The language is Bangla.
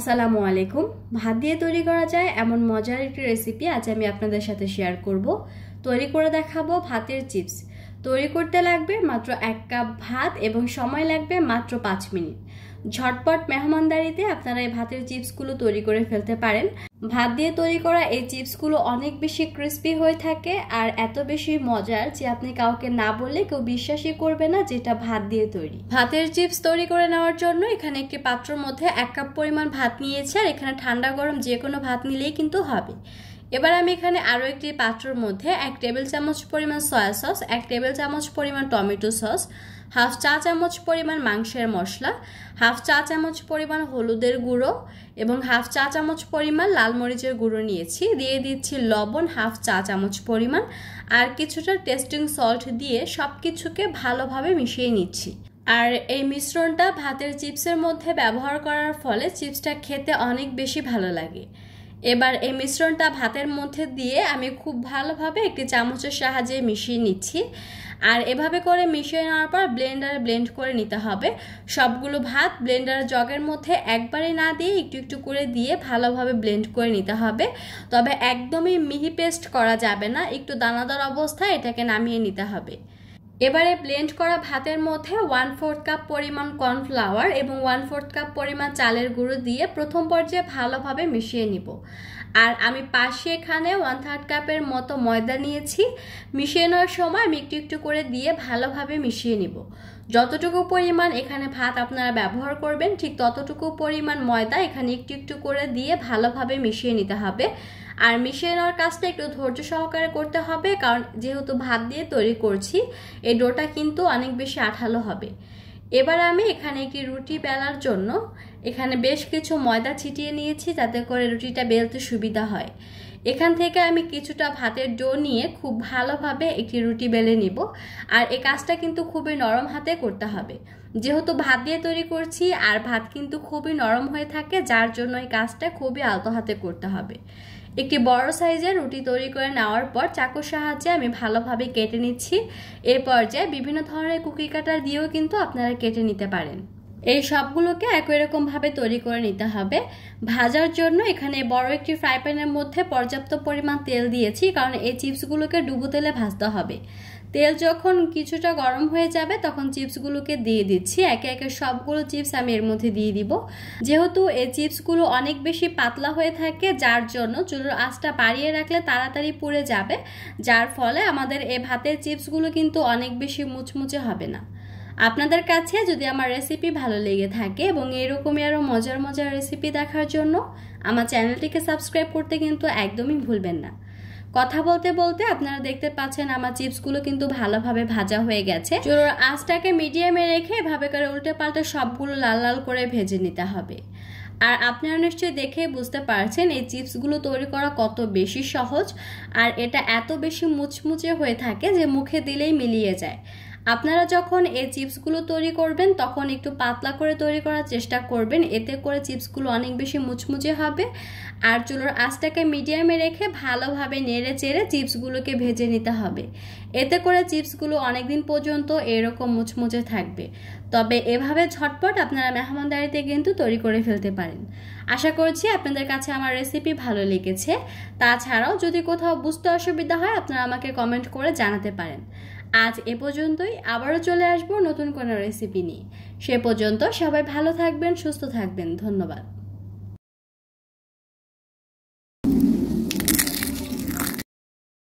আসসালামু আলাইকুম ভাত দিয়ে তৈরি করা যায় এমন মজার একটি রেসিপি আজ আমি আপনাদের সাথে শেয়ার করব তৈরি করে দেখাবো ভাতের চিপস তৈরি করতে লাগবে মাত্র এক কাপ ভাত এবং সময় লাগবে মাত্র পাঁচ মিনিট ঝটপট মেহমানদারিতে আপনারা এই ভাতের চিপসগুলো তৈরি করে ফেলতে পারেন ভাত দিয়ে তৈরি করা এই চিপসগুলো অনেক বেশি ক্রিস্পি হয়ে থাকে আর এত বেশি মজার যে আপনি কাউকে না বললে কেউ বিশ্বাসই করবে না যেটা ভাত দিয়ে তৈরি ভাতের চিপস তৈরি করে নেওয়ার জন্য এখানে একটি পাত্রের মধ্যে এক কাপ পরিমাণ ভাত নিয়েছে আর এখানে ঠান্ডা গরম যে কোনো ভাত নিলেই কিন্তু হবে এবার আমি এখানে আরও একটি পাত্রের মধ্যে এক টেবিল চামচ পরিমাণ সয়া সস এক টেবিল চামচ পরিমাণ টমেটো সস হাফ চা চামচ পরিমাণ মাংসের মশলা হাফ চা চামচ পরিমাণ হলুদের গুঁড়ো এবং হাফ চা চামচ পরিমাণ লাল মরিচের গুঁড়ো নিয়েছি দিয়ে দিচ্ছি লবণ হাফ চা চামচ পরিমাণ আর কিছুটা টেস্টিং সল্ট দিয়ে সব কিছুকে ভালোভাবে মিশিয়ে নিচ্ছি আর এই মিশ্রণটা ভাতের চিপসের মধ্যে ব্যবহার করার ফলে চিপসটা খেতে অনেক বেশি ভালো লাগে এবার এই মিশ্রণটা ভাতের মধ্যে দিয়ে আমি খুব ভালোভাবে একটি চামচের সাহায্যে মিশিয়ে নিচ্ছি আর এভাবে করে মিশিয়ে নেওয়ার পর ব্লেন্ডারে ব্লেন্ড করে নিতে হবে সবগুলো ভাত ব্লেন্ডার জগের মধ্যে একবারে না দিয়ে একটু একটু করে দিয়ে ভালোভাবে ব্লেন্ড করে নিতে হবে তবে একদমই মিহি পেস্ট করা যাবে না একটু দানাদার অবস্থায় এটাকে নামিয়ে নিতে হবে এবারে ব্লেন্ড করা ভাতের মধ্যে ওয়ান ফোর্থ কাপ পরিমাণ কর্নফ্লাওয়ার এবং ওয়ান ফোর্থ কাপ পরিমাণ চালের গুঁড়ো দিয়ে প্রথম পর্যায়ে ভালোভাবে মিশিয়ে নিব আর আমি পাশে এখানে ওয়ান থার্ড কাপের মতো ময়দা নিয়েছি মিশিয়ে নেওয়ার সময় আমি একটু একটু করে দিয়ে ভালোভাবে মিশিয়ে নিব যতটুকু পরিমাণ এখানে ভাত আপনারা ব্যবহার করবেন ঠিক ততটুকু পরিমাণ ময়দা এখানে একটু একটু করে দিয়ে ভালোভাবে মিশিয়ে নিতে হবে আর মিশিয়ে নেওয়ার কাজটা একটু ধৈর্য সহকারে করতে হবে কারণ যেহেতু ভাত দিয়ে তৈরি করছি এই ডোটা কিন্তু অনেক বেশি আঠালো হবে এবার আমি এখানে একটি রুটি বেলার জন্য এখানে বেশ কিছু ময়দা ছিটিয়ে নিয়েছি যাতে করে রুটিটা বেলতে সুবিধা হয় এখান থেকে আমি কিছুটা ভাতের ডো নিয়ে খুব ভালোভাবে একটি রুটি বেলে নিব আর এই কাজটা কিন্তু খুবই নরম হাতে করতে হবে যেহেতু ভাত দিয়ে তৈরি করছি আর ভাত কিন্তু খুবই নরম হয়ে থাকে যার জন্য এই কাজটা খুবই আলতো হাতে করতে হবে একটি বড় সাইজের রুটি তৈরি করে নেওয়ার পর চাকুর সাহায্যে আমি ভালোভাবে কেটে নিচ্ছি এ পর্যায়ে বিভিন্ন ধরনের কুকি কাটার দিয়েও কিন্তু আপনারা কেটে নিতে পারেন এই সবগুলোকে একই রকমভাবে তৈরি করে নিতে হবে ভাজার জন্য এখানে বড় একটি ফ্রাই প্যানের মধ্যে পর্যাপ্ত পরিমাণ তেল দিয়েছি কারণ এই চিপসগুলোকে ডুবো তেলে ভাজতে হবে তেল যখন কিছুটা গরম হয়ে যাবে তখন চিপসগুলোকে দিয়ে দিচ্ছি একে একে সবগুলো চিপস আমি এর মধ্যে দিয়ে দিব যেহেতু এই চিপসগুলো অনেক বেশি পাতলা হয়ে থাকে যার জন্য চুলোর আঁচটা বাড়িয়ে রাখলে তাড়াতাড়ি পুড়ে যাবে যার ফলে আমাদের এ ভাতের চিপসগুলো কিন্তু অনেক বেশি মুচমুচে হবে না আপনাদের কাছে যদি আমার রেসিপি ভালো লেগে থাকে এবং এরকমই আরও মজার মজার রেসিপি দেখার জন্য আমার চ্যানেলটিকে সাবস্ক্রাইব করতে কিন্তু একদমই ভুলবেন না কথা বলতে বলতে আপনারা দেখতে পাচ্ছেন আমার চিপসগুলো কিন্তু ভালোভাবে ভাজা হয়ে গেছে চুরোর আঁচটাকে মিডিয়ামে রেখে এভাবে করে উল্টে পাল্টে সবগুলো লাল লাল করে ভেজে নিতে হবে আর আপনারা নিশ্চয়ই দেখে বুঝতে পারছেন এই চিপসগুলো তৈরি করা কত বেশি সহজ আর এটা এত বেশি মুচমুচে হয়ে থাকে যে মুখে দিলেই মিলিয়ে যায় আপনারা যখন এই চিপসগুলো তৈরি করবেন তখন একটু পাতলা করে তৈরি করার চেষ্টা করবেন এতে করে চিপসগুলো অনেক বেশি মুচমুচে হবে আর চুলোর আঁচটাকে মিডিয়ামে রেখে ভালোভাবে নেড়ে চেড়ে চিপসগুলোকে ভেজে নিতে হবে এতে করে চিপসগুলো অনেকদিন পর্যন্ত এরকম মুচমুচে থাকবে তবে এভাবে ঝটপট আপনারা মেহমানদারিতে কিন্তু তৈরি করে ফেলতে পারেন আশা করছি আপনাদের কাছে আমার রেসিপি ভালো লেগেছে তাছাড়াও যদি কোথাও বুঝতে অসুবিধা হয় আপনারা আমাকে কমেন্ট করে জানাতে পারেন আজ এ পর্যন্তই আবারও চলে আসবো নতুন কোনো রেসিপি নিয়ে সে পর্যন্ত সবাই ভালো থাকবেন সুস্থ থাকবেন ধন্যবাদ